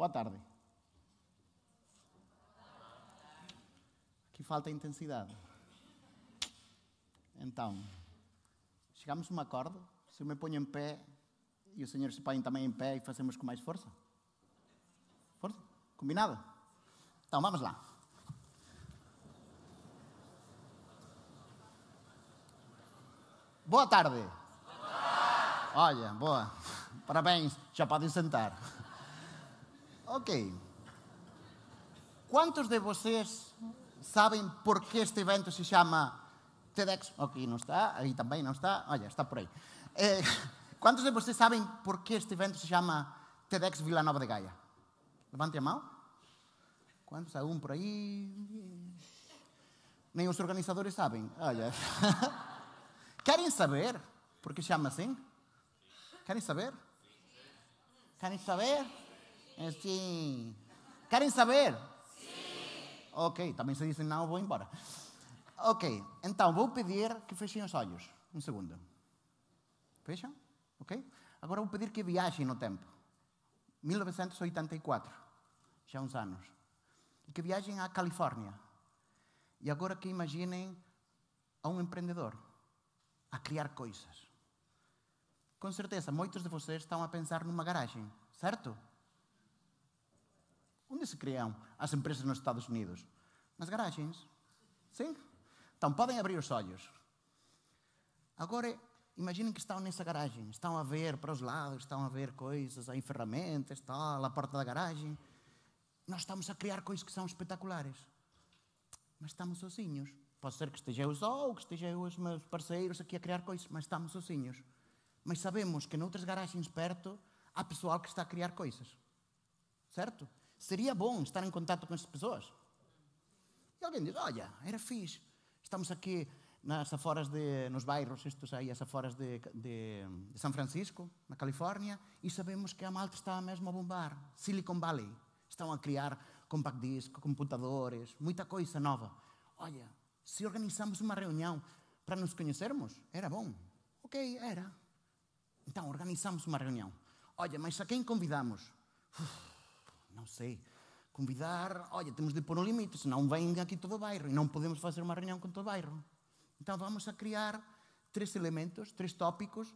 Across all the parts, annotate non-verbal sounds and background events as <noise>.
Boa tarde. Aqui falta intensidade. Então, chegamos um acordo. Se eu me ponho em pé e o senhor se põe também em pé e fazemos com mais força. Força? Combinado? Então, vamos lá. Boa tarde. Boa tarde. Olha, boa. Parabéns, já podem sentar. Ok. Quantos de vocês sabem por que este evento se chama TEDx? Ok, não está. Aí também não está. Olha, está por aí. quantos eh, de vocês sabem por que este evento se chama TEDx Vila Nova de Gaia? Levante a mão. Quantos? Há um por aí. Nenhum dos organizadores sabem. Olha. <laughs> Querem saber por que chama assim? Querem saber? Querem saber? Eh, Sim. Querem saber? Sim. Ok, também se dizem não, vou embora. Ok, então vou pedir que fechem os olhos. Um segundo. Fecham? Ok? Agora vou pedir que viajem no tempo. 1984, já uns anos. E que viajem à Califórnia. E agora que imaginem a um empreendedor a criar coisas. Com certeza, muitos de vocês estão a pensar numa garagem, certo? Onde se criam as empresas nos Estados Unidos? Nas garagens. Sim? Então podem abrir os olhos. Agora, imaginem que estão nessa garagem, estão a ver para os lados, estão a ver coisas, aí ferramentas, tal, a porta da garagem. Nós estamos a criar coisas que são espetaculares. Mas estamos sozinhos. Pode ser que esteja eu só ou que esteja eu os meus parceiros aqui a criar coisas, mas estamos sozinhos. Mas sabemos que noutras garagens perto há pessoal que está a criar coisas. Certo? Seria bom estar em contato com estas pessoas. E alguém diz: Olha, era fixe. Estamos aqui nas aforas de, nos bairros, estes aí, as aforas de, de, de São Francisco, na Califórnia, e sabemos que a malta está mesmo a bombar. Silicon Valley. Estão a criar compact disc, computadores, muita coisa nova. Olha, se organizamos uma reunião para nos conhecermos, era bom. Ok, era. Então, organizamos uma reunião. Olha, mas a quem convidamos? Uf, não sei. Convidar, olha, temos de pôr um limite, senão vem aqui todo o bairro e não podemos fazer uma reunião com todo o bairro. Então vamos a criar três elementos, três tópicos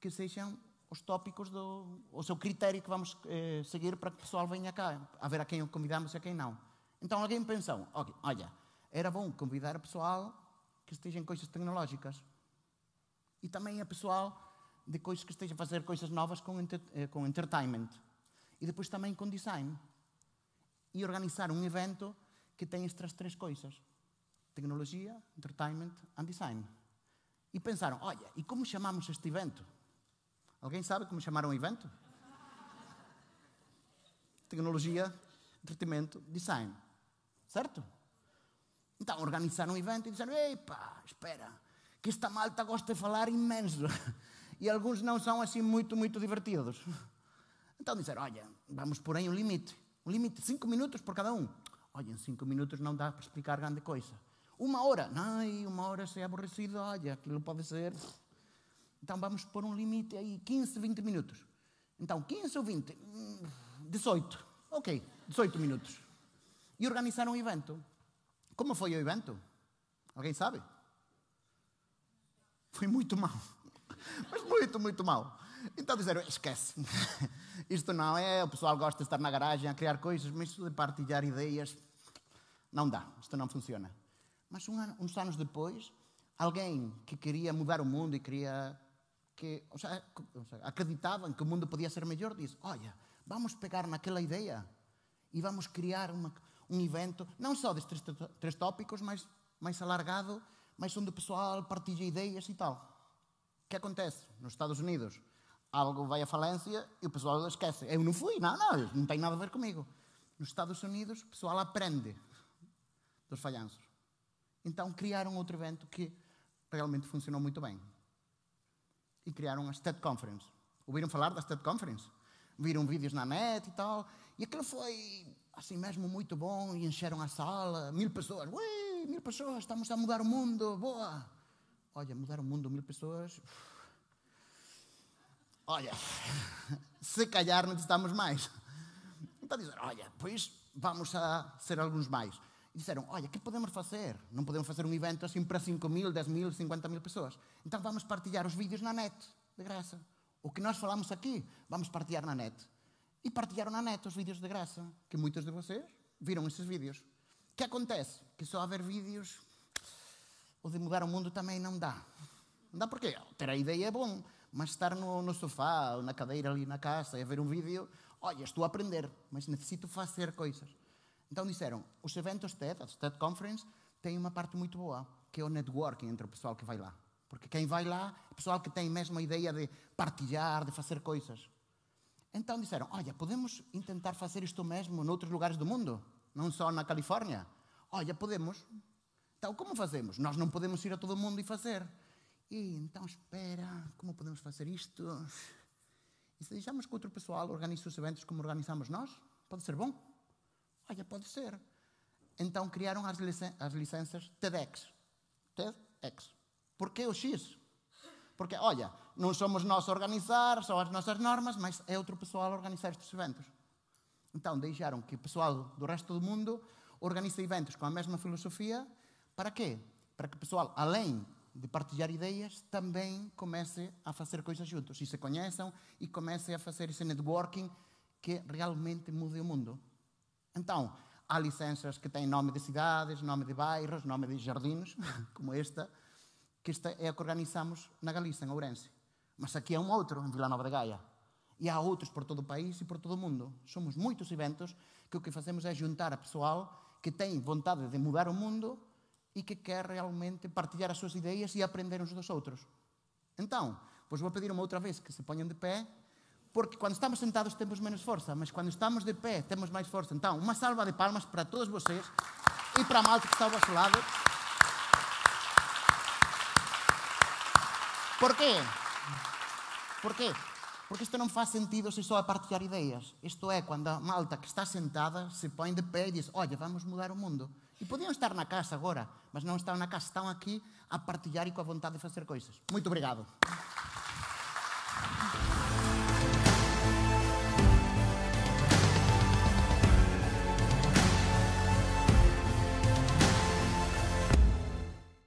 que sejam os tópicos do o seu critério que vamos eh, seguir para que o pessoal venha cá, a ver a quem convidamos e a quem não. Então alguém pensou, okay, olha, era bom convidar o pessoal que esteja em coisas tecnológicas e também a pessoal de coisas que esteja a fazer coisas novas com, eh, com entertainment e depois também com design. E organizar um evento que tem estas três coisas: tecnologia, entertainment and design. E pensaram: olha, e como chamamos este evento? Alguém sabe como chamaram o evento? tecnologia, entretenimento, design. Certo? Então organizaram um evento e disseram: epa, espera, que esta malta gosta de falar imenso. <laughs> E alguns não são assim muito, muito divertidos. Então disseram: olha, vamos pôr aí um limite. Um limite de 5 minutos por cada um. Olha, em 5 minutos não dá para explicar grande coisa. Uma hora. Ai, uma hora se é aborrecido. Olha, aquilo pode ser. Então vamos pôr um limite aí, 15, 20 minutos. Então, 15 ou 20? 18. Hum, ok, 18 minutos. E organizaram um evento. Como foi o evento? Alguém sabe? Foi muito mal. <laughs> Mas muito, muito mal. Então disseram: esquece. <laughs> Isto não é, o pessoal gosta de estar na garagem a criar coisas, mas isso de partilhar ideias não dá, isto não funciona. Mas um ano, uns anos depois, alguém que queria mudar o mundo e queria que, ou seja, acreditavam que o mundo podia ser melhor, disse: Olha, vamos pegar naquela ideia e vamos criar uma, um evento, não só destes três tópicos, mas mais alargado, mas onde o pessoal partilha ideias e tal. O que acontece nos Estados Unidos? algo vai à falência e o pessoal esquece. Eu não fui, não, não, não tem nada a ver comigo. Nos Estados Unidos, o pessoal aprende dos falhanços. Então criaram outro evento que realmente funcionou muito bem. E criaram a State Conference. Ouviram falar da State Conference? Viram vídeos na net e tal. E aquilo foi assim mesmo muito bom. E encheram a sala, mil pessoas. Ui, mil pessoas, estamos a mudar o mundo, boa! Olha, mudar o mundo mil pessoas. Uf olha, se calhar necessitamos mais. Então disseram, olha, pois vamos a ser alguns mais. E disseram, olha, o que podemos fazer? Não podemos fazer um evento assim para 5 mil, 10 mil, 50 mil pessoas. Então vamos partilhar os vídeos na net, de graça. O que nós falamos aqui, vamos partilhar na net. E partilharam na net os vídeos de graça, que muitos de vocês viram esses vídeos. O que acontece? Que só haver vídeos, o de mudar o mundo também não dá. Não dá porquê? Ter a ideia é bom, mas estar no, no sofá, ou na cadeira ali na casa, e ver um vídeo, olha, estou a aprender, mas necessito fazer coisas. Então disseram, os eventos TED, as TED Conference, têm uma parte muito boa, que é o networking entre o pessoal que vai lá. Porque quem vai lá é pessoal que tem mesmo a ideia de partilhar, de fazer coisas. Então disseram, olha, podemos tentar fazer isto mesmo noutros lugares do mundo, não só na Califórnia. Olha, podemos. Então, como fazemos? Nós não podemos ir a todo mundo e fazer. E então, espera, como podemos fazer isto? E se deixarmos que outro pessoal organize os eventos como organizamos nós, pode ser bom? Olha, pode ser. Então criaram as, licen as licenças TEDx. TEDx. Porquê o X? Porque, olha, não somos nós a organizar, são as nossas normas, mas é outro pessoal a organizar estes eventos. Então deixaram que o pessoal do resto do mundo organize eventos com a mesma filosofia. Para quê? Para que o pessoal, além de partilhar ideias, também comece a fazer coisas juntos. E se conheçam e comece a fazer esse networking que realmente mude o mundo. Então, há licenças que têm nome de cidades, nome de bairros, nome de jardins, <laughs> como esta, que esta é a que organizamos na Galícia, em Ourense. Mas aqui é um outro, em Vila Nova de Gaia. E há outros por todo o país e por todo o mundo. Somos muitos eventos que o que fazemos é juntar a pessoal que tem vontade de mudar o mundo e que quer realmente partilhar as suas ideias e aprender uns dos outros. Então, vos vou pedir uma outra vez que se ponham de pé, porque quando estamos sentados temos menos força, mas quando estamos de pé temos mais força. Então, uma salva de palmas para todos vocês e para a malta que está ao vosso lado. Por quê? Por quê? Porque isto não faz sentido se só a partilhar ideias. Isto é quando a malta que está sentada se põe de pé e diz: Olha, vamos mudar o mundo. E podiam estar na casa agora, mas não estão na casa, estão aqui a partilhar e com a vontade de fazer coisas. Muito obrigado.